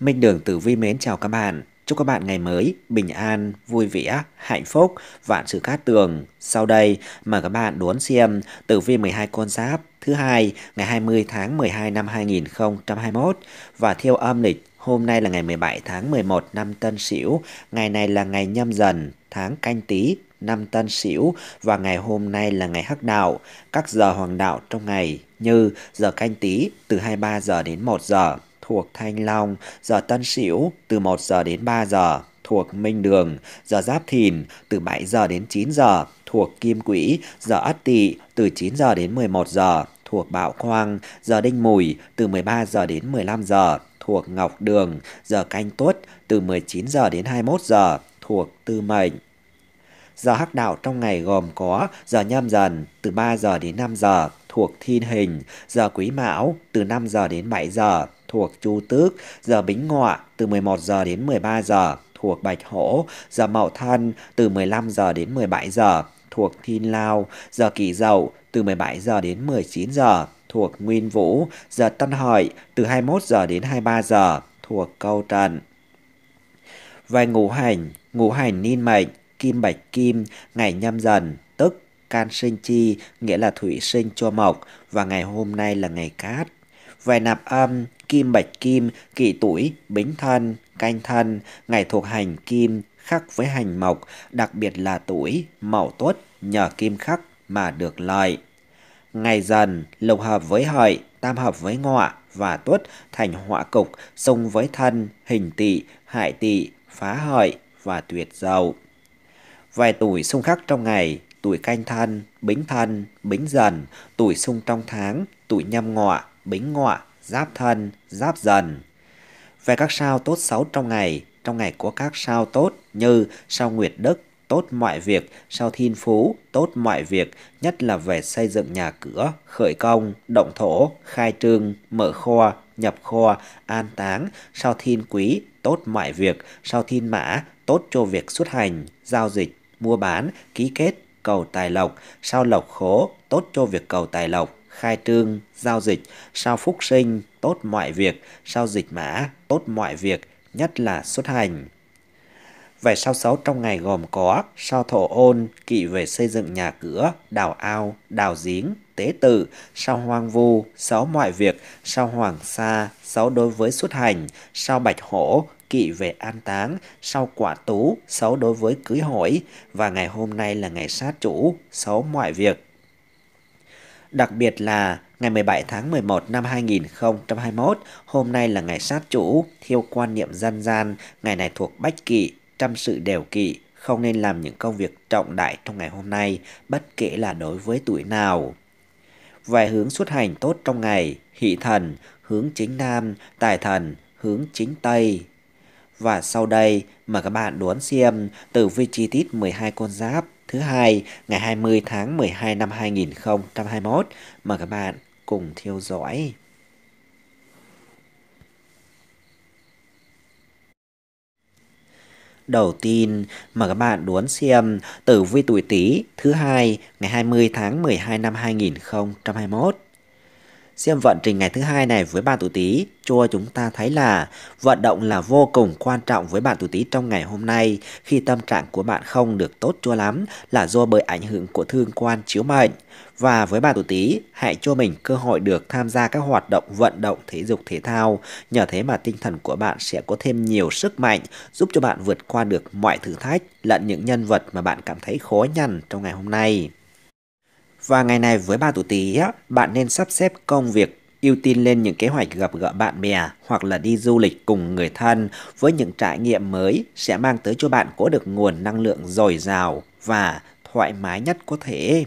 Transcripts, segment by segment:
Minh Đường Tử Vi mến chào các bạn. Chúc các bạn ngày mới bình an, vui vẻ, hạnh phúc, vạn sự cát tường. Sau đây, mời các bạn đón xem tử vi 12 con giáp thứ hai ngày 20 tháng 12 năm 2021 và theo âm lịch Hôm nay là ngày 17 tháng 11 năm Tân Sửu, ngày này là ngày nhâm dần, tháng canh tí, năm Tân Sửu và ngày hôm nay là ngày Hắc đạo. Các giờ hoàng đạo trong ngày như giờ canh tí từ 23 giờ đến 1 giờ, thuộc Thanh Long, giờ Tân Sửu từ 1 giờ đến 3 giờ thuộc Minh Đường, giờ Giáp Thìn từ 7 giờ đến 9 giờ thuộc Kim Quỹ, giờ Ất Tỵ từ 9 giờ đến 11 giờ thuộc Bạo Khoang, giờ Đinh Mùi từ 13 giờ đến 15 giờ thuộc Ngọc Đường, giờ Canh Tuất từ 19 giờ đến 21 giờ thuộc Tư Mệnh. Giờ hắc đạo trong ngày gồm có giờ nhâm dần từ 3 giờ đến 5 giờ thuộc thiên hình, giờ quý mão từ 5 giờ đến 7 giờ thuộc Chu Tước, giờ Bính Ngọ từ 11 giờ đến 13 giờ thuộc Bạch Hổ, giờ Mậu Thân từ 15 giờ đến 17 giờ thuộc Thiên Lao, giờ Kỷ Dậu từ 17 giờ đến 19 giờ thuộc Nguyên Vũ, giờ Tân Hợi từ 21 giờ đến 23 giờ thuộc Câu Trần. Về ngũ hành, ngũ hành niên mệnh, kim bạch kim, ngày nhâm dần, tức can sinh chi, nghĩa là thủy sinh cho mộc, và ngày hôm nay là ngày cát. Về nạp âm, kim bạch kim, kỵ tuổi, bính thân, canh thân, ngày thuộc hành kim, khắc với hành mộc, đặc biệt là tuổi, mậu tuất, nhờ kim khắc mà được lợi. Ngày dần, lục hợp với hợi, tam hợp với ngọ và tuất thành họa cục, xung với thân, hình tỵ, hại tỵ, phá hợi và tuyệt dậu. Vài tuổi xung khắc trong ngày, tuổi canh thân, bính thân, bính dần, tuổi xung trong tháng, tuổi nhâm ngọ bính ngọ giáp thân, giáp dần. Về các sao tốt xấu trong ngày, trong ngày của các sao tốt như sao nguyệt đức, tốt mọi việc, sao thiên phú, tốt mọi việc, nhất là về xây dựng nhà cửa, khởi công, động thổ, khai trương, mở kho, nhập kho, an táng, sao thiên quý, tốt mọi việc, sao thiên mã, tốt cho việc xuất hành, giao dịch, mua bán, ký kết, cầu tài lộc, sao lộc khố, tốt cho việc cầu tài lộc, khai trương, giao dịch, sao phúc sinh, tốt mọi việc, sao dịch mã, tốt mọi việc, nhất là xuất hành. Vải sao xấu trong ngày gồm có sao thổ ôn, kỵ về xây dựng nhà cửa, đào ao, đào giếng, tế tự, sao hoang vu, xấu mọi việc, sao hoàng sa, xấu đối với xuất hành, sao bạch hổ, kỵ về an táng, sau quả tú, xấu đối với cưới hỏi, và ngày hôm nay là ngày sát chủ, xấu mọi việc, Đặc biệt là ngày 17 tháng 11 năm 2021, hôm nay là ngày sát chủ, theo quan niệm dân gian, ngày này thuộc bách kỵ, trăm sự đều kỵ, không nên làm những công việc trọng đại trong ngày hôm nay, bất kể là đối với tuổi nào. Về hướng xuất hành tốt trong ngày, hỷ thần, hướng chính nam, tài thần, hướng chính tây. Và sau đây mời các bạn đón xem tử vi chi tiết 12 con giáp thứ hai ngày 20 tháng 12 năm 2021. Mời các bạn cùng theo dõi. Đầu tiên, mà các bạn đón xem tử vi tuổi Tý thứ hai ngày 20 tháng 12 năm 2021. Xem vận trình ngày thứ hai này với bạn tuổi Tý, cho chúng ta thấy là vận động là vô cùng quan trọng với bạn tuổi Tý trong ngày hôm nay khi tâm trạng của bạn không được tốt cho lắm là do bởi ảnh hưởng của thương quan chiếu mệnh. Và với bạn tuổi Tý, hãy cho mình cơ hội được tham gia các hoạt động vận động thể dục thể thao, nhờ thế mà tinh thần của bạn sẽ có thêm nhiều sức mạnh giúp cho bạn vượt qua được mọi thử thách lẫn những nhân vật mà bạn cảm thấy khó nhằn trong ngày hôm nay. Và ngày này với bà tuổi Tý, bạn nên sắp xếp công việc ưu tiên lên những kế hoạch gặp gỡ bạn bè hoặc là đi du lịch cùng người thân với những trải nghiệm mới sẽ mang tới cho bạn có được nguồn năng lượng dồi dào và thoải mái nhất có thể.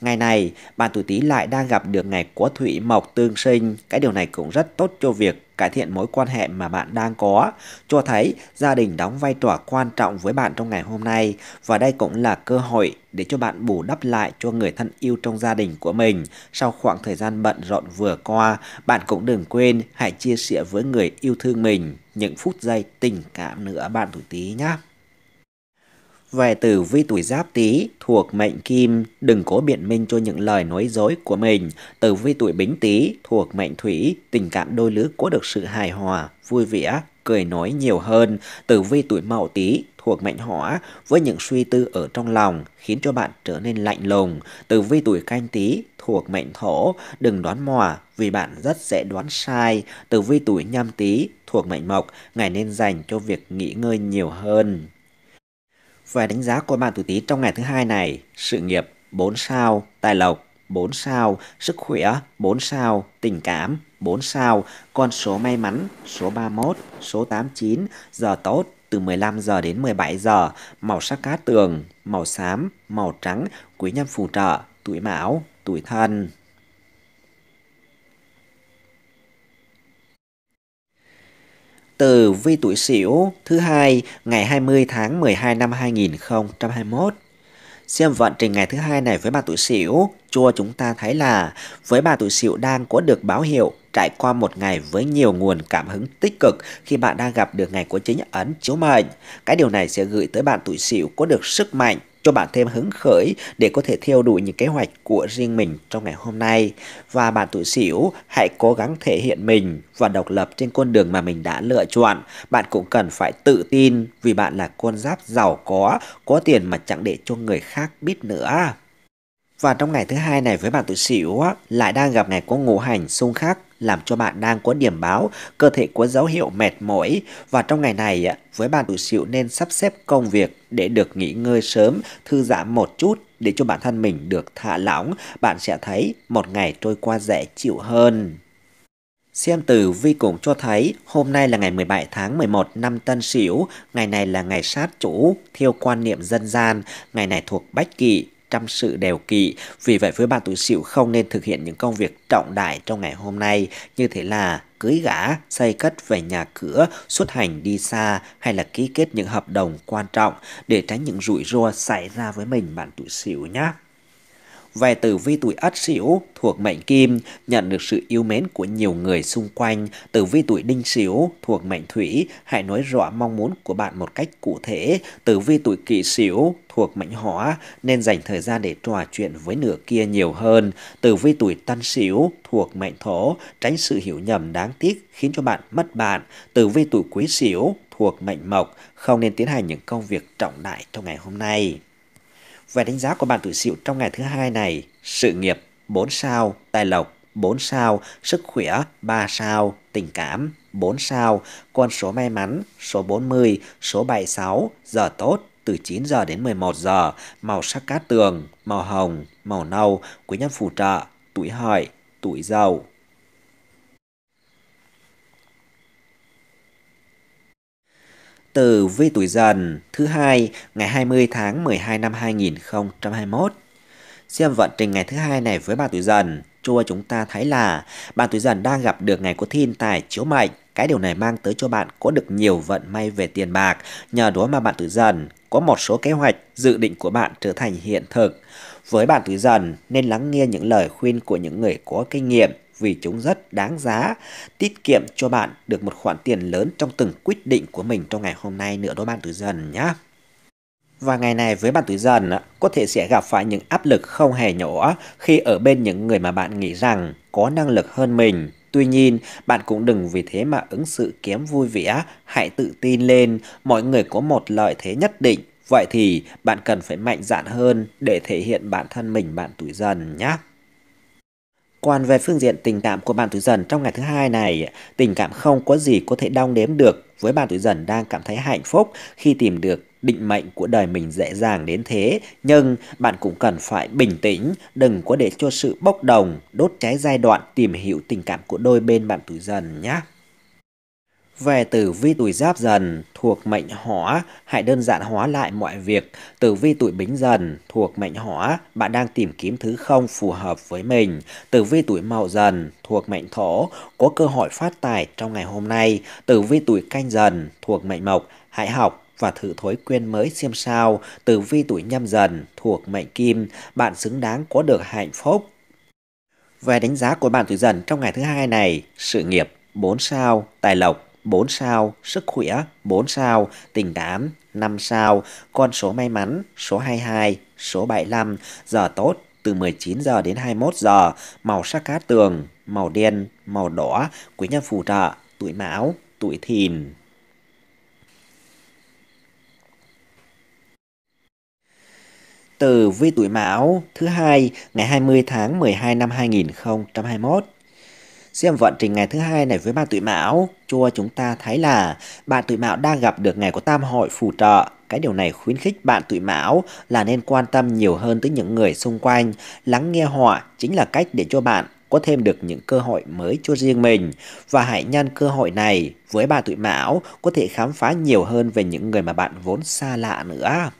Ngày này, bạn tuổi Tý lại đang gặp được ngày của Thủy Mộc tương sinh, cái điều này cũng rất tốt cho việc cải thiện mối quan hệ mà bạn đang có, cho thấy gia đình đóng vai trò quan trọng với bạn trong ngày hôm nay và đây cũng là cơ hội để cho bạn bù đắp lại cho người thân yêu trong gia đình của mình. Sau khoảng thời gian bận rộn vừa qua, bạn cũng đừng quên hãy chia sẻ với người yêu thương mình những phút giây tình cảm nữa bạn tuổi tí nhé. Về tử vi tuổi giáp tý thuộc mệnh kim, đừng cố biện minh cho những lời nói dối của mình. Tử vi tuổi bính tý thuộc mệnh thủy, tình cảm đôi lứa có được sự hài hòa, vui vẻ, cười nói nhiều hơn. Tử vi tuổi mậu tý thuộc mệnh hỏa với những suy tư ở trong lòng khiến cho bạn trở nên lạnh lùng. Tử vi tuổi canh tý thuộc mệnh thổ, đừng đoán mò vì bạn rất dễ đoán sai. Tử vi tuổi nhâm tý thuộc mệnh mộc, ngày nên dành cho việc nghỉ ngơi nhiều hơn. Về đánh giá của bạn tuổi Tý trong ngày thứ hai này, sự nghiệp 4 sao, tài lộc 4 sao, sức khỏe 4 sao, tình cảm 4 sao, con số may mắn số 31, số 89, giờ tốt từ 15 giờ đến 17 giờ, màu sắc cá tường, màu xám, màu trắng, quý nhân phù trợ, tuổi mão, tuổi thân. từ Vi Tuổi Sửu thứ hai ngày 20 tháng 12 năm 2021. Xem vận trình ngày thứ hai này với bà tuổi Sửu, chùa chúng ta thấy là với bà tuổi Sửu đang có được báo hiệu trải qua một ngày với nhiều nguồn cảm hứng tích cực khi bạn đang gặp được ngày của chính ấn chiếu mệnh. Cái điều này sẽ gửi tới bạn tuổi Sửu có được sức mạnh cho bạn thêm hứng khởi để có thể theo đuổi những kế hoạch của riêng mình trong ngày hôm nay. Và bạn tuổi xỉu hãy cố gắng thể hiện mình và độc lập trên con đường mà mình đã lựa chọn. Bạn cũng cần phải tự tin vì bạn là con giáp giàu có, có tiền mà chẳng để cho người khác biết nữa. Và trong ngày thứ hai này với bạn tuổi sửu á, lại đang gặp ngày có ngũ hành xung khắc làm cho bạn đang có điểm báo cơ thể có dấu hiệu mệt mỏi và trong ngày này á, với bạn tuổi sửu nên sắp xếp công việc để được nghỉ ngơi sớm, thư giãn một chút để cho bản thân mình được thả lỏng, bạn sẽ thấy một ngày trôi qua dễ chịu hơn. Xem từ vi cũng cho thấy hôm nay là ngày 17 tháng 11 năm Tân Sửu, ngày này là ngày sát chủ theo quan niệm dân gian, ngày này thuộc Bách Kỵ, trăm sự đều kỵ. Vì vậy với bạn tuổi Sửu không nên thực hiện những công việc trọng đại trong ngày hôm nay như thế là cưới gã, xây cất về nhà cửa, xuất hành đi xa hay là ký kết những hợp đồng quan trọng để tránh những rủi ro xảy ra với mình bạn tuổi Sửu nhé về tử vi tuổi Ất Sửu thuộc mệnh Kim nhận được sự yêu mến của nhiều người xung quanh. Tử vi tuổi Đinh Sửu thuộc mệnh Thủy hãy nói rõ mong muốn của bạn một cách cụ thể. Tử vi tuổi Kỷ Sửu thuộc mệnh Hỏa nên dành thời gian để trò chuyện với nửa kia nhiều hơn. Tử vi tuổi Tân Sửu thuộc mệnh Thổ tránh sự hiểu nhầm đáng tiếc khiến cho bạn mất bạn. Tử vi tuổi Quý Sửu thuộc mệnh Mộc không nên tiến hành những công việc trọng đại trong ngày hôm nay. Về đánh giá của bạn tuổi Sửu trong ngày thứ hai này, sự nghiệp 4 sao, tài lộc 4 sao, sức khỏe 3 sao, tình cảm 4 sao, con số may mắn số 40, số 76, giờ tốt từ 9 giờ đến 11 giờ, màu sắc cát tường, màu hồng, màu nâu, quý nhân phù trợ, tuổi hợi, tuổi giàu từ vi tuổi dần thứ hai ngày 20 tháng 12 năm 2021. Xem vận trình ngày thứ hai này với bà tuổi dần, cho chúng ta thấy là bạn tuổi dần đang gặp được ngày có thiên tài chiếu mệnh. Cái điều này mang tới cho bạn có được nhiều vận may về tiền bạc, nhờ đó mà bạn tuổi dần có một số kế hoạch, dự định của bạn trở thành hiện thực. Với bạn tuổi dần, nên lắng nghe những lời khuyên của những người có kinh nghiệm vì chúng rất đáng giá, tiết kiệm cho bạn được một khoản tiền lớn trong từng quyết định của mình trong ngày hôm nay nữa đó bạn tuổi dần nhé. Và ngày này với bạn tuổi dần có thể sẽ gặp phải những áp lực không hề nhỏ khi ở bên những người mà bạn nghĩ rằng có năng lực hơn mình. Tuy nhiên, bạn cũng đừng vì thế mà ứng xử kém vui vẻ, hãy tự tin lên, mọi người có một lợi thế nhất định. Vậy thì bạn cần phải mạnh dạn hơn để thể hiện bản thân mình bạn tuổi dần nhé. Còn về phương diện tình cảm của bạn tuổi dần trong ngày thứ hai này, tình cảm không có gì có thể đong đếm được với bạn tuổi dần đang cảm thấy hạnh phúc khi tìm được định mệnh của đời mình dễ dàng đến thế, nhưng bạn cũng cần phải bình tĩnh, đừng có để cho sự bốc đồng, đốt cháy giai đoạn tìm hiểu tình cảm của đôi bên bạn tuổi dần nhé. Về tử vi tuổi giáp dần thuộc mệnh hỏa, hãy đơn giản hóa lại mọi việc. Tử vi tuổi bính dần thuộc mệnh hỏa, bạn đang tìm kiếm thứ không phù hợp với mình. Tử vi tuổi mậu dần thuộc mệnh thổ, có cơ hội phát tài trong ngày hôm nay. Tử vi tuổi canh dần thuộc mệnh mộc, hãy học và thử thói quen mới xem sao. Tử vi tuổi nhâm dần thuộc mệnh kim, bạn xứng đáng có được hạnh phúc. Về đánh giá của bạn tuổi dần trong ngày thứ hai này, sự nghiệp 4 sao, tài lộc 4 sao, sức khỏe 4 sao, tình đám 5 sao, con số may mắn số 22, số 75, giờ tốt từ 19 giờ đến 21 giờ, màu sắc cát tường, màu đen, màu đỏ, quý nhân phù trợ, tuổi mão, tuổi thìn. Từ vi tuổi mão thứ hai ngày 20 tháng 12 năm 2021 xem vận trình ngày thứ hai này với ba tuổi mão, chua chúng ta thấy là bạn tuổi mão đang gặp được ngày của tam hội phù trợ. Cái điều này khuyến khích bạn tuổi mão là nên quan tâm nhiều hơn tới những người xung quanh, lắng nghe họ chính là cách để cho bạn có thêm được những cơ hội mới cho riêng mình và hãy nhân cơ hội này với bà tuổi mão có thể khám phá nhiều hơn về những người mà bạn vốn xa lạ nữa.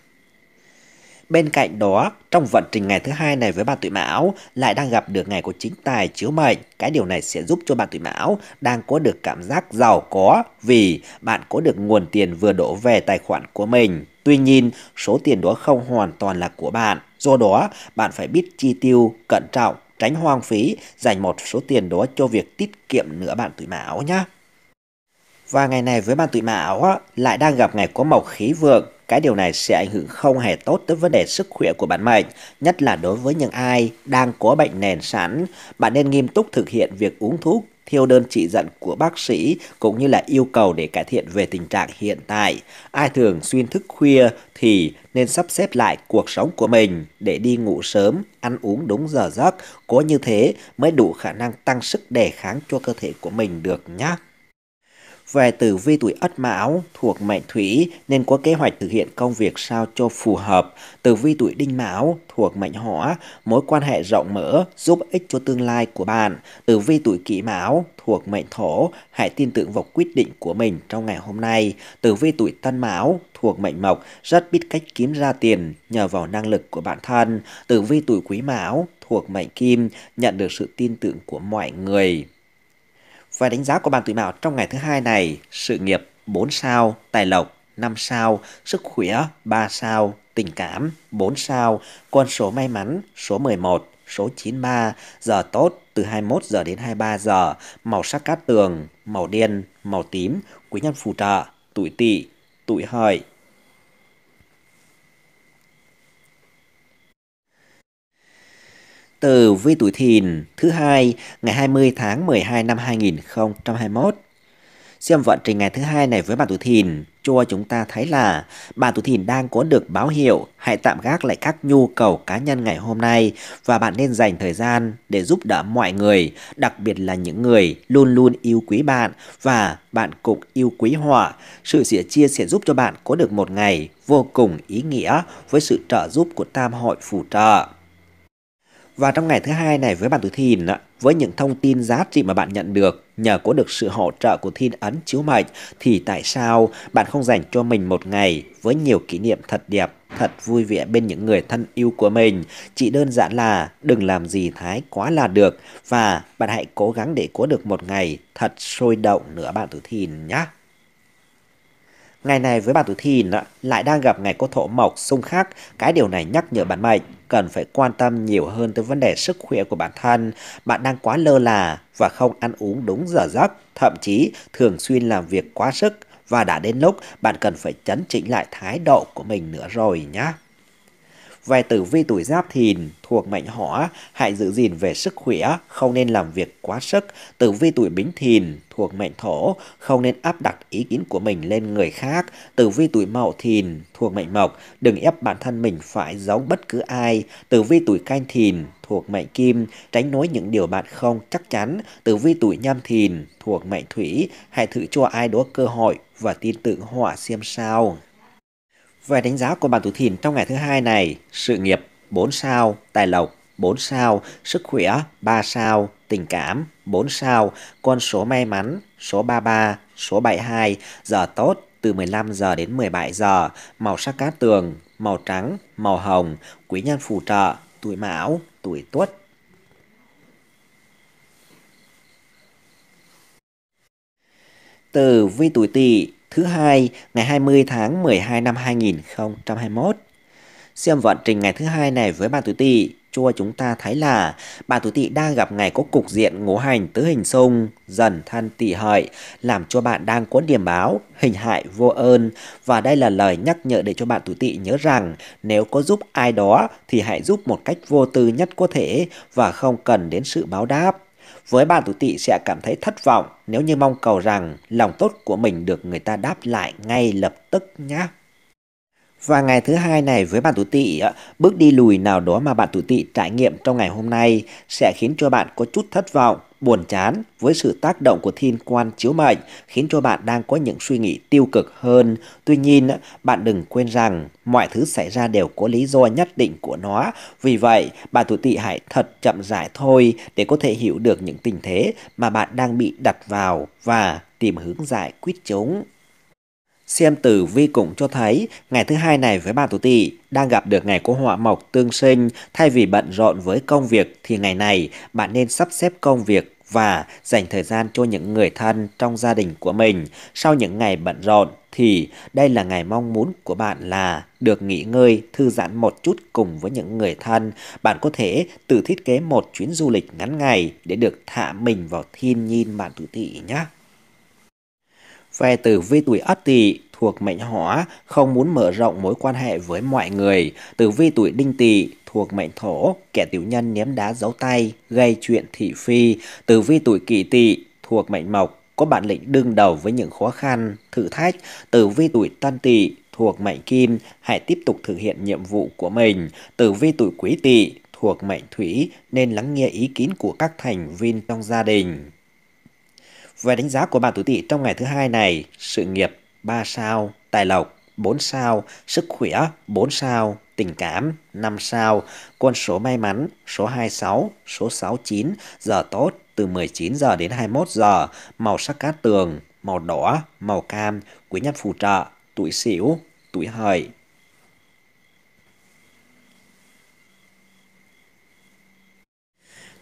Bên cạnh đó, trong vận trình ngày thứ hai này với bạn tuổi mão lại đang gặp được ngày của chính tài chiếu mệnh. Cái điều này sẽ giúp cho bạn tuổi mão đang có được cảm giác giàu có vì bạn có được nguồn tiền vừa đổ về tài khoản của mình. Tuy nhiên, số tiền đó không hoàn toàn là của bạn. Do đó, bạn phải biết chi tiêu, cẩn trọng, tránh hoang phí, dành một số tiền đó cho việc tiết kiệm nữa bạn tuổi mão nhé. Và ngày này với bạn tuổi mão lại đang gặp ngày có mộc khí vượng cái điều này sẽ ảnh hưởng không hề tốt tới vấn đề sức khỏe của bạn mệnh, nhất là đối với những ai đang có bệnh nền sẵn. Bạn nên nghiêm túc thực hiện việc uống thuốc theo đơn chỉ dẫn của bác sĩ cũng như là yêu cầu để cải thiện về tình trạng hiện tại. Ai thường xuyên thức khuya thì nên sắp xếp lại cuộc sống của mình để đi ngủ sớm, ăn uống đúng giờ giấc, có như thế mới đủ khả năng tăng sức đề kháng cho cơ thể của mình được nhé. Về tử vi tuổi Ất Mão thuộc mệnh Thủy nên có kế hoạch thực hiện công việc sao cho phù hợp. Tử vi tuổi Đinh Mão thuộc mệnh Hỏa, mối quan hệ rộng mở giúp ích cho tương lai của bạn. Tử vi tuổi Kỷ Mão thuộc mệnh Thổ, hãy tin tưởng vào quyết định của mình trong ngày hôm nay. Tử vi tuổi Tân Mão thuộc mệnh Mộc rất biết cách kiếm ra tiền nhờ vào năng lực của bản thân. Tử vi tuổi Quý Mão thuộc mệnh Kim nhận được sự tin tưởng của mọi người. Và đánh giá của bạn tuổi mão trong ngày thứ hai này, sự nghiệp 4 sao, tài lộc 5 sao, sức khỏe 3 sao, tình cảm 4 sao, con số may mắn số 11, số 93, giờ tốt từ 21 giờ đến 23 giờ, màu sắc cát tường, màu đen, màu tím, quý nhân phù trợ, tuổi tỵ, tuổi hợi, Từ vi tuổi thìn thứ hai ngày 20 tháng 12 năm 2021. Xem vận trình ngày thứ hai này với bạn tuổi thìn cho chúng ta thấy là bạn tuổi thìn đang có được báo hiệu hãy tạm gác lại các nhu cầu cá nhân ngày hôm nay và bạn nên dành thời gian để giúp đỡ mọi người, đặc biệt là những người luôn luôn yêu quý bạn và bạn cũng yêu quý họ. Sự sẻ chia sẽ giúp cho bạn có được một ngày vô cùng ý nghĩa với sự trợ giúp của tam hội phù trợ. Và trong ngày thứ hai này với bạn tuổi thìn, với những thông tin giá trị mà bạn nhận được nhờ có được sự hỗ trợ của thiên ấn chiếu mệnh thì tại sao bạn không dành cho mình một ngày với nhiều kỷ niệm thật đẹp, thật vui vẻ bên những người thân yêu của mình. Chỉ đơn giản là đừng làm gì thái quá là được và bạn hãy cố gắng để có được một ngày thật sôi động nữa bạn tuổi thìn nhé. Ngày này với bạn tuổi thìn lại đang gặp ngày cô thổ mộc xung khắc, cái điều này nhắc nhở bạn mệnh cần phải quan tâm nhiều hơn tới vấn đề sức khỏe của bản thân. Bạn đang quá lơ là và không ăn uống đúng giờ giấc, thậm chí thường xuyên làm việc quá sức và đã đến lúc bạn cần phải chấn chỉnh lại thái độ của mình nữa rồi nhé. Về tử vi tuổi giáp thìn thuộc mệnh hỏa, hãy giữ gìn về sức khỏe, không nên làm việc quá sức. Tử vi tuổi bính thìn thuộc mệnh thổ, không nên áp đặt ý kiến của mình lên người khác. Tử vi tuổi mậu thìn thuộc mệnh mộc, đừng ép bản thân mình phải giống bất cứ ai. Tử vi tuổi canh thìn thuộc mệnh kim, tránh nói những điều bạn không chắc chắn. Tử vi tuổi nhâm thìn thuộc mệnh thủy, hãy thử cho ai đó cơ hội và tin tưởng họ xem sao. Về đánh giá của bạn tuổi thìn trong ngày thứ hai này, sự nghiệp 4 sao, tài lộc 4 sao, sức khỏe 3 sao, tình cảm 4 sao, con số may mắn số 33, số 72, giờ tốt từ 15 giờ đến 17 giờ, màu sắc cát tường, màu trắng, màu hồng, quý nhân phù trợ, tuổi mão, tuổi tuất. từ vi tuổi tỵ thứ hai ngày 20 tháng 12 năm 2021. Xem vận trình ngày thứ hai này với bạn tuổi tỵ, cho chúng ta thấy là bạn tuổi tỵ đang gặp ngày có cục diện ngũ hành tứ hình xung dần thân tỵ hợi làm cho bạn đang có điểm báo hình hại vô ơn và đây là lời nhắc nhở để cho bạn tuổi tỵ nhớ rằng nếu có giúp ai đó thì hãy giúp một cách vô tư nhất có thể và không cần đến sự báo đáp với bạn tuổi tỵ sẽ cảm thấy thất vọng nếu như mong cầu rằng lòng tốt của mình được người ta đáp lại ngay lập tức nhé. Và ngày thứ hai này với bạn tuổi tỵ bước đi lùi nào đó mà bạn tuổi tỵ trải nghiệm trong ngày hôm nay sẽ khiến cho bạn có chút thất vọng, buồn chán với sự tác động của thiên quan chiếu mệnh, khiến cho bạn đang có những suy nghĩ tiêu cực hơn. Tuy nhiên, bạn đừng quên rằng mọi thứ xảy ra đều có lý do nhất định của nó. Vì vậy, bạn tuổi tỵ hãy thật chậm rãi thôi để có thể hiểu được những tình thế mà bạn đang bị đặt vào và tìm hướng giải quyết chúng. Xem tử vi cũng cho thấy ngày thứ hai này với bà tuổi tỵ đang gặp được ngày của họa mộc tương sinh, thay vì bận rộn với công việc thì ngày này bạn nên sắp xếp công việc và dành thời gian cho những người thân trong gia đình của mình. Sau những ngày bận rộn thì đây là ngày mong muốn của bạn là được nghỉ ngơi, thư giãn một chút cùng với những người thân. Bạn có thể tự thiết kế một chuyến du lịch ngắn ngày để được thả mình vào thiên nhiên bạn tuổi tỵ nhé. Phe tử vi tuổi Ất Tỵ thuộc mệnh Hỏa không muốn mở rộng mối quan hệ với mọi người. Tử vi tuổi Đinh Tỵ thuộc mệnh Thổ, kẻ tiểu nhân ném đá giấu tay, gây chuyện thị phi. Tử vi tuổi Kỷ Tỵ thuộc mệnh Mộc có bản lĩnh đương đầu với những khó khăn, thử thách. Tử vi tuổi Tân Tỵ thuộc mệnh Kim, hãy tiếp tục thực hiện nhiệm vụ của mình. Tử vi tuổi Quý Tỵ thuộc mệnh Thủy nên lắng nghe ý kiến của các thành viên trong gia đình. Về đánh giá của bạn tuổi Tỵ trong ngày thứ hai này, sự nghiệp 3 sao, tài lộc 4 sao, sức khỏe 4 sao, tình cảm 5 sao, con số may mắn số 26, số 69, giờ tốt từ 19 giờ đến 21 giờ, màu sắc cát tường, màu đỏ, màu cam, quý nhân phù trợ, tuổi Sửu, tuổi Hợi.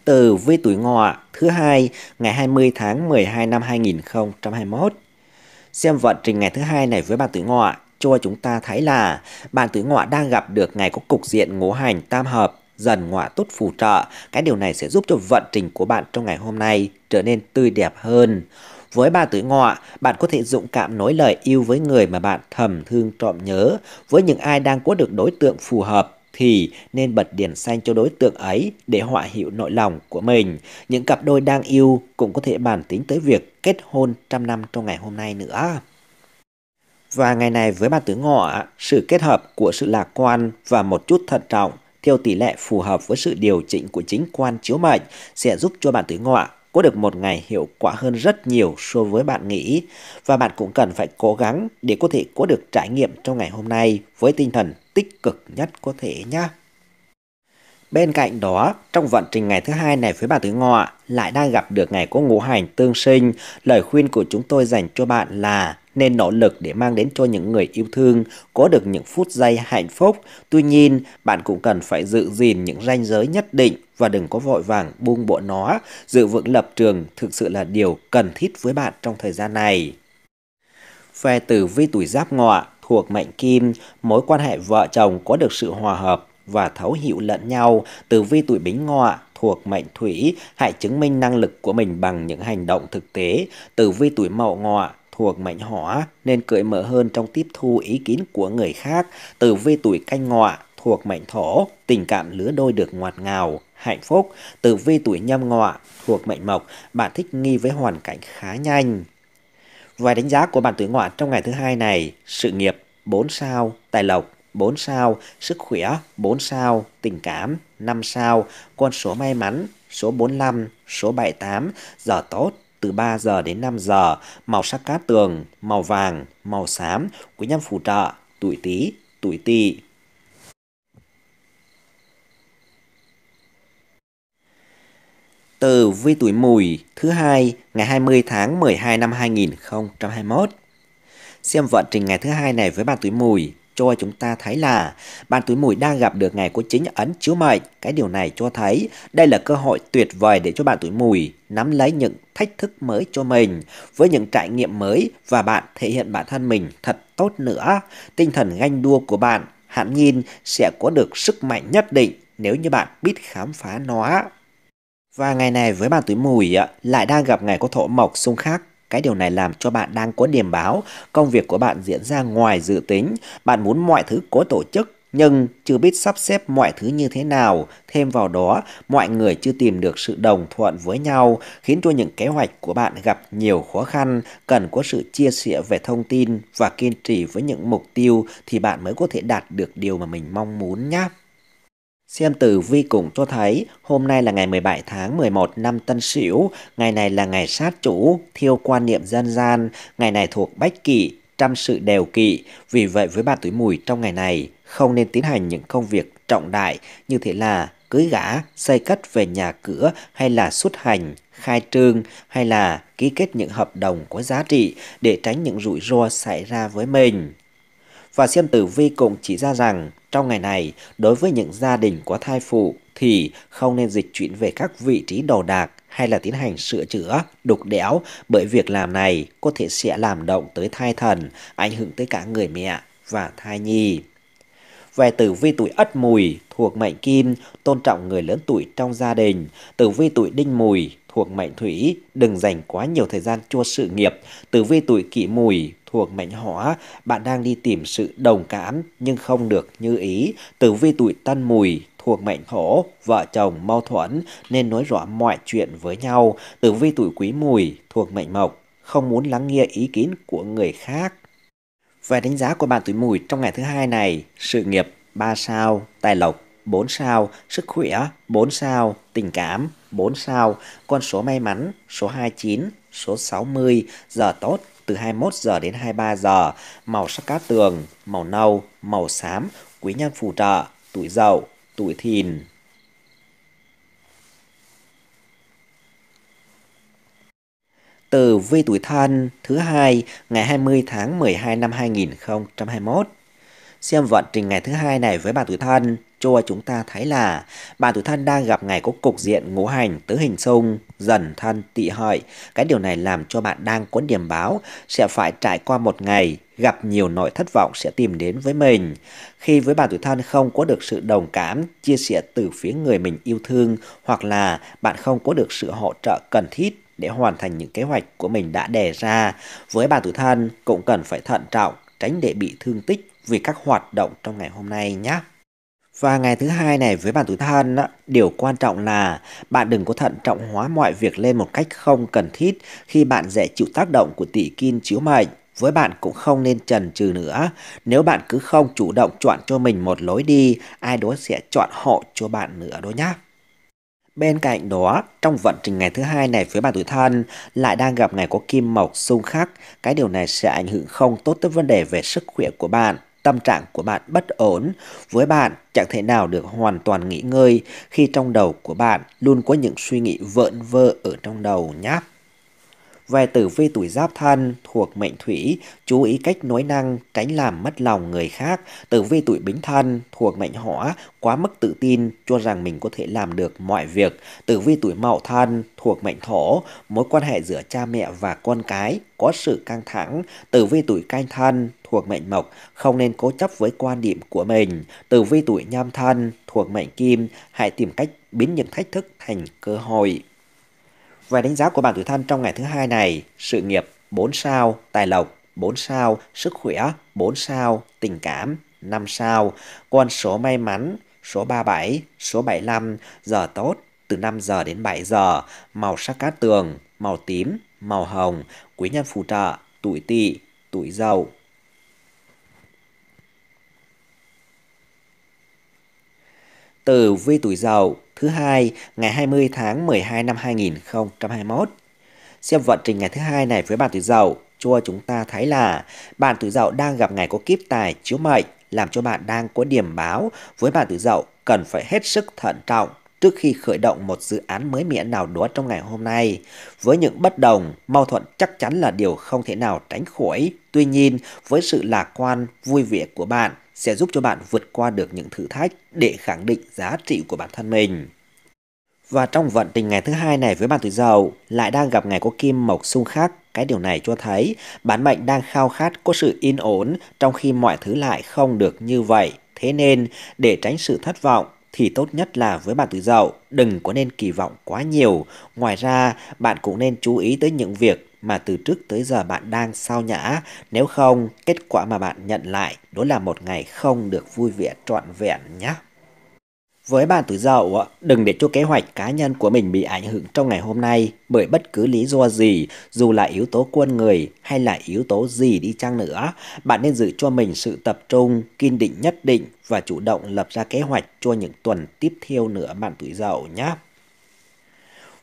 tử với tuổi ngọ thứ hai ngày 20 tháng 12 năm 2021. Xem vận trình ngày thứ hai này với bạn tuổi ngọ cho chúng ta thấy là bạn tuổi ngọ đang gặp được ngày có cục diện ngũ hành tam hợp dần ngọa tốt phù trợ. Cái điều này sẽ giúp cho vận trình của bạn trong ngày hôm nay trở nên tươi đẹp hơn. Với ba tuổi ngọ, bạn có thể dụng cảm nói lời yêu với người mà bạn thầm thương trộm nhớ, với những ai đang có được đối tượng phù hợp thì nên bật đèn xanh cho đối tượng ấy để họa hiệu nội lòng của mình. Những cặp đôi đang yêu cũng có thể bàn tính tới việc kết hôn trăm năm trong ngày hôm nay nữa. Và ngày này với ba tử ngọ, sự kết hợp của sự lạc quan và một chút thận trọng theo tỷ lệ phù hợp với sự điều chỉnh của chính quan chiếu mệnh sẽ giúp cho bạn tử ngọ có được một ngày hiệu quả hơn rất nhiều so với bạn nghĩ và bạn cũng cần phải cố gắng để có thể có được trải nghiệm trong ngày hôm nay với tinh thần tích cực nhất có thể nhé. Bên cạnh đó, trong vận trình ngày thứ hai này với bà Tứ Ngọ lại đang gặp được ngày có ngũ hành tương sinh, lời khuyên của chúng tôi dành cho bạn là nên nỗ lực để mang đến cho những người yêu thương có được những phút giây hạnh phúc. Tuy nhiên, bạn cũng cần phải giữ gìn những ranh giới nhất định và đừng có vội vàng buông bỏ nó. Giữ vững lập trường thực sự là điều cần thiết với bạn trong thời gian này. Về tử vi tuổi giáp ngọ thuộc mệnh kim, mối quan hệ vợ chồng có được sự hòa hợp và thấu hiểu lẫn nhau. Tử vi tuổi bính ngọ thuộc mệnh thủy, hãy chứng minh năng lực của mình bằng những hành động thực tế. Tử vi tuổi mậu ngọ thuộc mệnh hỏa nên cởi mở hơn trong tiếp thu ý kiến của người khác, từ vi tuổi canh ngọ thuộc mệnh thổ, tình cảm lứa đôi được ngọt ngào, hạnh phúc, từ vi tuổi nhâm ngọ thuộc mệnh mộc, bạn thích nghi với hoàn cảnh khá nhanh. Vài đánh giá của bạn tuổi ngọ trong ngày thứ hai này, sự nghiệp 4 sao, tài lộc 4 sao, sức khỏe 4 sao, tình cảm 5 sao, con số may mắn số 45, số 78, giờ tốt từ 3 giờ đến 5 giờ, màu sắc cát tường, màu vàng, màu xám, quý nhân phù trợ, tuổi Tý, tuổi Tỵ. Từ vi tuổi mùi thứ hai ngày 20 tháng 12 năm 2021. Xem vận trình ngày thứ hai này với bạn tuổi mùi cho chúng ta thấy là bạn tuổi mùi đang gặp được ngày của chính ấn chiếu mệnh. Cái điều này cho thấy đây là cơ hội tuyệt vời để cho bạn tuổi mùi nắm lấy những thách thức mới cho mình với những trải nghiệm mới và bạn thể hiện bản thân mình thật tốt nữa. Tinh thần ganh đua của bạn hẳn nhiên sẽ có được sức mạnh nhất định nếu như bạn biết khám phá nó. Và ngày này với bạn tuổi mùi lại đang gặp ngày có thổ mộc xung khắc cái điều này làm cho bạn đang có điểm báo, công việc của bạn diễn ra ngoài dự tính, bạn muốn mọi thứ có tổ chức nhưng chưa biết sắp xếp mọi thứ như thế nào, thêm vào đó, mọi người chưa tìm được sự đồng thuận với nhau, khiến cho những kế hoạch của bạn gặp nhiều khó khăn, cần có sự chia sẻ về thông tin và kiên trì với những mục tiêu thì bạn mới có thể đạt được điều mà mình mong muốn nhé. Xem tử vi cùng cho thấy, hôm nay là ngày 17 tháng 11 năm Tân Sửu, ngày này là ngày sát chủ, thiêu quan niệm dân gian, ngày này thuộc bách kỷ, trăm sự đều kỵ. Vì vậy với bà tuổi mùi trong ngày này, không nên tiến hành những công việc trọng đại như thế là cưới gã, xây cất về nhà cửa hay là xuất hành, khai trương hay là ký kết những hợp đồng có giá trị để tránh những rủi ro xảy ra với mình và xem tử vi cũng chỉ ra rằng trong ngày này, đối với những gia đình có thai phụ thì không nên dịch chuyển về các vị trí đồ đạc hay là tiến hành sửa chữa, đục đẽo bởi việc làm này có thể sẽ làm động tới thai thần, ảnh hưởng tới cả người mẹ và thai nhi. Về tử vi tuổi Ất Mùi thuộc mệnh Kim, tôn trọng người lớn tuổi trong gia đình, tử vi tuổi Đinh Mùi thuộc mệnh thủy, đừng dành quá nhiều thời gian cho sự nghiệp. Tử vi tuổi kỷ mùi thuộc mệnh hỏa, bạn đang đi tìm sự đồng cảm nhưng không được như ý. Tử vi tuổi tân mùi thuộc mệnh thổ, vợ chồng mâu thuẫn nên nói rõ mọi chuyện với nhau. Tử vi tuổi quý mùi thuộc mệnh mộc, không muốn lắng nghe ý kiến của người khác. Về đánh giá của bạn tuổi mùi trong ngày thứ hai này, sự nghiệp 3 sao, tài lộc 4 sao, sức khỏe 4 sao, tình cảm 4 sao, con số may mắn số 29, số 60, giờ tốt từ 21 giờ đến 23 giờ, màu sắc cát tường, màu nâu, màu xám, quý nhân phù trợ, tuổi dậu, tuổi thìn. từ vi tuổi thân thứ hai ngày 20 tháng 12 năm 2021 Xem vận trình ngày thứ hai này với bạn tuổi thân cho chúng ta thấy là bạn tuổi thân đang gặp ngày có cục diện ngũ hành tứ hình xung dần thân tị hợi. Cái điều này làm cho bạn đang có điểm báo sẽ phải trải qua một ngày gặp nhiều nỗi thất vọng sẽ tìm đến với mình. Khi với bạn tuổi thân không có được sự đồng cảm, chia sẻ từ phía người mình yêu thương hoặc là bạn không có được sự hỗ trợ cần thiết để hoàn thành những kế hoạch của mình đã đề ra. Với bạn tuổi thân cũng cần phải thận trọng, tránh để bị thương tích vì các hoạt động trong ngày hôm nay nhé. Và ngày thứ hai này với bạn tuổi thân, điều quan trọng là bạn đừng có thận trọng hóa mọi việc lên một cách không cần thiết khi bạn dễ chịu tác động của tỷ kim chiếu mệnh. Với bạn cũng không nên trần trừ nữa. Nếu bạn cứ không chủ động chọn cho mình một lối đi, ai đó sẽ chọn họ cho bạn nữa đó nhé. Bên cạnh đó, trong vận trình ngày thứ hai này với bạn tuổi thân lại đang gặp ngày có kim mộc xung khắc, cái điều này sẽ ảnh hưởng không tốt tới vấn đề về sức khỏe của bạn. Tâm trạng của bạn bất ổn, với bạn chẳng thể nào được hoàn toàn nghỉ ngơi khi trong đầu của bạn luôn có những suy nghĩ vợn vơ ở trong đầu nháp. Về tử vi tuổi giáp thân thuộc mệnh thủy, chú ý cách nói năng, tránh làm mất lòng người khác. Tử vi tuổi bính thân thuộc mệnh hỏa, quá mức tự tin, cho rằng mình có thể làm được mọi việc. Tử vi tuổi mậu thân thuộc mệnh thổ, mối quan hệ giữa cha mẹ và con cái có sự căng thẳng. Tử vi tuổi canh thân thuộc mệnh mộc không nên cố chấp với quan điểm của mình. Từ vi tuổi nhâm thân thuộc mệnh kim hãy tìm cách biến những thách thức thành cơ hội. Về đánh giá của bạn tuổi thân trong ngày thứ hai này, sự nghiệp 4 sao, tài lộc 4 sao, sức khỏe 4 sao, tình cảm 5 sao, con số may mắn số 37, số 75, giờ tốt từ 5 giờ đến 7 giờ, màu sắc cát tường, màu tím, màu hồng, quý nhân phù trợ, tuổi tỵ, tuổi dậu, tử vi tuổi Dậu thứ hai ngày 20 tháng 12 năm 2021. Xem vận trình ngày thứ hai này với bạn tuổi Dậu cho chúng ta thấy là bạn tuổi Dậu đang gặp ngày có kiếp tài chiếu mệnh làm cho bạn đang có điểm báo với bạn tuổi Dậu cần phải hết sức thận trọng trước khi khởi động một dự án mới mẻ nào đó trong ngày hôm nay. Với những bất đồng, mâu thuẫn chắc chắn là điều không thể nào tránh khỏi. Tuy nhiên, với sự lạc quan, vui vẻ của bạn, sẽ giúp cho bạn vượt qua được những thử thách để khẳng định giá trị của bản thân mình. Và trong vận tình ngày thứ hai này với bạn tuổi giàu lại đang gặp ngày có kim mộc xung khắc. Cái điều này cho thấy bản mệnh đang khao khát có sự yên ổn trong khi mọi thứ lại không được như vậy. Thế nên để tránh sự thất vọng thì tốt nhất là với bạn tuổi Dậu đừng có nên kỳ vọng quá nhiều. Ngoài ra bạn cũng nên chú ý tới những việc mà từ trước tới giờ bạn đang sao nhã, nếu không kết quả mà bạn nhận lại đó là một ngày không được vui vẻ trọn vẹn nhé. Với bạn tuổi dậu, đừng để cho kế hoạch cá nhân của mình bị ảnh hưởng trong ngày hôm nay bởi bất cứ lý do gì, dù là yếu tố quân người hay là yếu tố gì đi chăng nữa. Bạn nên giữ cho mình sự tập trung, kiên định nhất định và chủ động lập ra kế hoạch cho những tuần tiếp theo nữa bạn tuổi dậu nhé.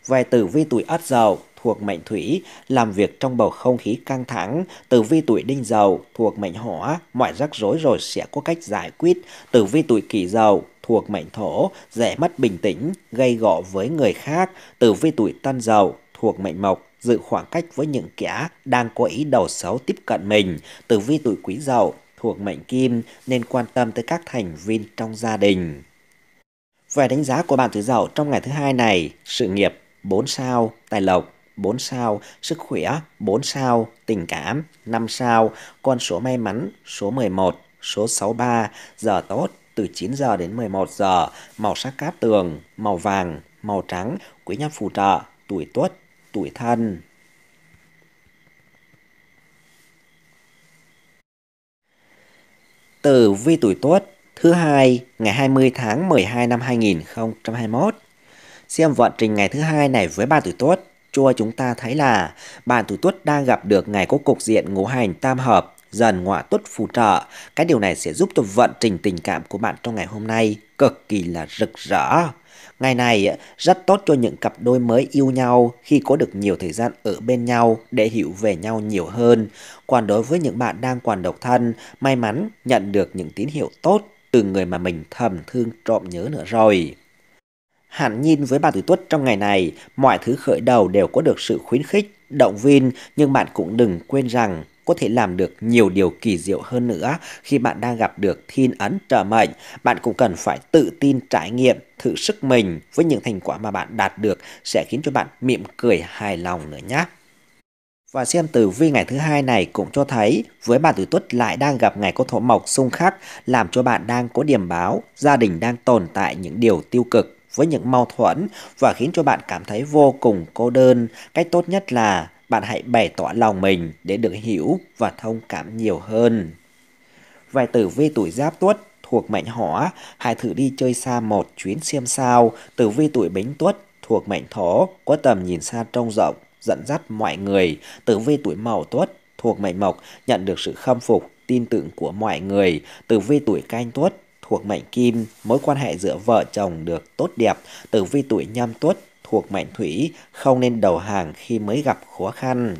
Về tử vi tuổi ất dậu, thuộc mệnh thủy, làm việc trong bầu không khí căng thẳng, tử vi tuổi đinh dậu thuộc mệnh hỏa, mọi rắc rối rồi sẽ có cách giải quyết, tử vi tuổi kỷ dậu thuộc mệnh thổ, dễ mất bình tĩnh, gây gọ với người khác, tử vi tuổi tân dậu thuộc mệnh mộc, giữ khoảng cách với những kẻ đang có ý đầu xấu tiếp cận mình, tử vi tuổi quý dậu thuộc mệnh kim nên quan tâm tới các thành viên trong gia đình. Về đánh giá của bạn tuổi dậu trong ngày thứ hai này, sự nghiệp 4 sao, tài lộc 4 sao, sức khỏe 4 sao, tình cảm 5 sao, con số may mắn số 11, số 63, giờ tốt từ 9 giờ đến 11 giờ, màu sắc cát tường, màu vàng, màu trắng, quý nhân phù trợ, tuổi tuất, tuổi thân. từ vi tuổi tuất thứ hai ngày 20 tháng 12 năm 2021. Xem vận trình ngày thứ hai này với ba tuổi tuất cho chúng ta thấy là bạn thủ tuất đang gặp được ngày có cục diện ngũ hành tam hợp dần ngọa tuất phù trợ. Cái điều này sẽ giúp cho vận trình tình cảm của bạn trong ngày hôm nay cực kỳ là rực rỡ. Ngày này rất tốt cho những cặp đôi mới yêu nhau khi có được nhiều thời gian ở bên nhau để hiểu về nhau nhiều hơn. Còn đối với những bạn đang còn độc thân, may mắn nhận được những tín hiệu tốt từ người mà mình thầm thương trộm nhớ nữa rồi. Hàn nhìn với bạn tuổi Tuất trong ngày này, mọi thứ khởi đầu đều có được sự khuyến khích, động viên, nhưng bạn cũng đừng quên rằng có thể làm được nhiều điều kỳ diệu hơn nữa khi bạn đang gặp được thiên ấn trợ mệnh. Bạn cũng cần phải tự tin trải nghiệm, thử sức mình với những thành quả mà bạn đạt được sẽ khiến cho bạn mỉm cười hài lòng nữa nhé. Và xem tử vi ngày thứ hai này cũng cho thấy với bạn tuổi tuất lại đang gặp ngày có thổ mộc xung khắc làm cho bạn đang có điểm báo gia đình đang tồn tại những điều tiêu cực với những mâu thuẫn và khiến cho bạn cảm thấy vô cùng cô đơn. Cách tốt nhất là bạn hãy bày tỏ lòng mình để được hiểu và thông cảm nhiều hơn. Vài tử vi tuổi giáp tuất thuộc mệnh hỏa, hãy thử đi chơi xa một chuyến xem sao. Tử vi tuổi bính tuất thuộc mệnh thổ, có tầm nhìn xa trông rộng, dẫn dắt mọi người. Tử vi tuổi mậu tuất thuộc mệnh mộc, nhận được sự khâm phục, tin tưởng của mọi người. Tử vi tuổi canh tuất thuộc mệnh kim, mối quan hệ giữa vợ chồng được tốt đẹp, tử vi tuổi nhâm tuất thuộc mệnh thủy, không nên đầu hàng khi mới gặp khó khăn.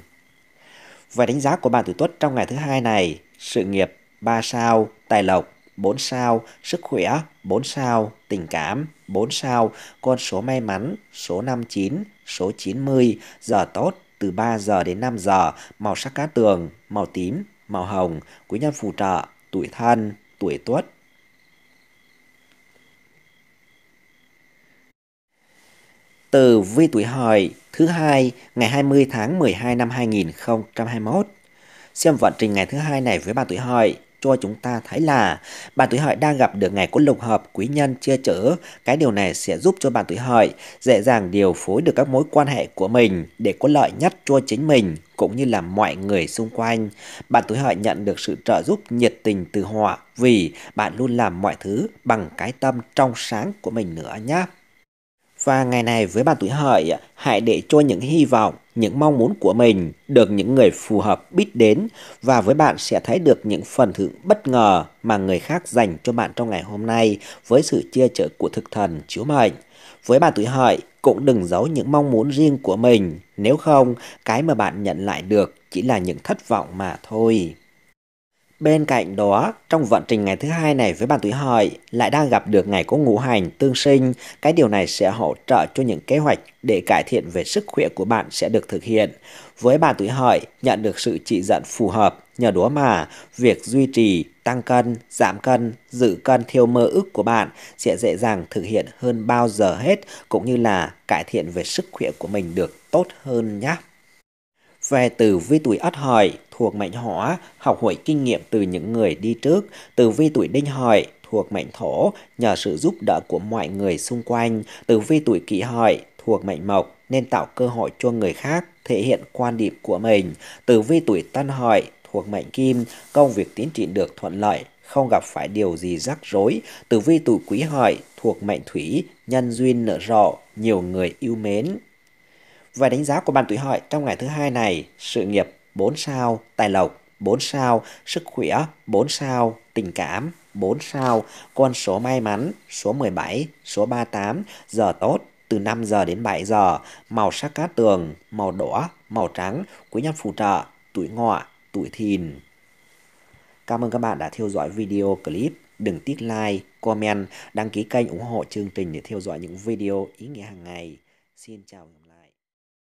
Về đánh giá của bạn tuổi tuất trong ngày thứ hai này, sự nghiệp 3 sao, tài lộc 4 sao, sức khỏe 4 sao, tình cảm 4 sao, con số may mắn số 59, số 90, giờ tốt từ 3 giờ đến 5 giờ, màu sắc cá tường, màu tím, màu hồng, quý nhân phù trợ, tuổi thân, tuổi tuất, từ Vi Tuổi Hợi thứ hai ngày 20 tháng 12 năm 2021. Xem vận trình ngày thứ hai này với bạn Tuổi Hợi cho chúng ta thấy là bạn tuổi hợi đang gặp được ngày có lục hợp quý nhân chia chở. Cái điều này sẽ giúp cho bạn tuổi hợi dễ dàng điều phối được các mối quan hệ của mình để có lợi nhất cho chính mình cũng như là mọi người xung quanh. Bạn tuổi hợi nhận được sự trợ giúp nhiệt tình từ họ vì bạn luôn làm mọi thứ bằng cái tâm trong sáng của mình nữa nhé. Và ngày này với bạn tuổi hợi, hãy để cho những hy vọng, những mong muốn của mình được những người phù hợp biết đến và với bạn sẽ thấy được những phần thưởng bất ngờ mà người khác dành cho bạn trong ngày hôm nay với sự chia chở của thực thần chiếu mệnh. Với bạn tuổi hợi, cũng đừng giấu những mong muốn riêng của mình, nếu không cái mà bạn nhận lại được chỉ là những thất vọng mà thôi. Bên cạnh đó, trong vận trình ngày thứ hai này với bạn tuổi hợi lại đang gặp được ngày có ngũ hành tương sinh, cái điều này sẽ hỗ trợ cho những kế hoạch để cải thiện về sức khỏe của bạn sẽ được thực hiện. Với bạn tuổi hợi, nhận được sự trị dẫn phù hợp, nhờ đó mà việc duy trì, tăng cân, giảm cân, giữ cân theo mơ ước của bạn sẽ dễ dàng thực hiện hơn bao giờ hết cũng như là cải thiện về sức khỏe của mình được tốt hơn nhé. Về từ vi tuổi ất hợi thuộc mệnh hỏa, học hỏi kinh nghiệm từ những người đi trước, từ vi tuổi đinh hợi thuộc mệnh thổ, nhờ sự giúp đỡ của mọi người xung quanh, từ vi tuổi kỷ hợi thuộc mệnh mộc nên tạo cơ hội cho người khác thể hiện quan điểm của mình, từ vi tuổi tân hợi thuộc mệnh kim, công việc tiến triển được thuận lợi, không gặp phải điều gì rắc rối, từ vi tuổi quý hợi thuộc mệnh thủy, nhân duyên nở rộ, nhiều người yêu mến. Và đánh giá của bạn tuổi hợi trong ngày thứ hai này, sự nghiệp 4 sao, tài lộc 4 sao, sức khỏe 4 sao, tình cảm 4 sao, con số may mắn số 17, số 38, giờ tốt từ 5 giờ đến 7 giờ, màu sắc cát tường, màu đỏ, màu trắng, quý nhân phù trợ, tuổi ngọ, tuổi thìn. Cảm ơn các bạn đã theo dõi video clip. Đừng tiếc like, comment, đăng ký kênh ủng hộ chương trình để theo dõi những video ý nghĩa hàng ngày. Xin chào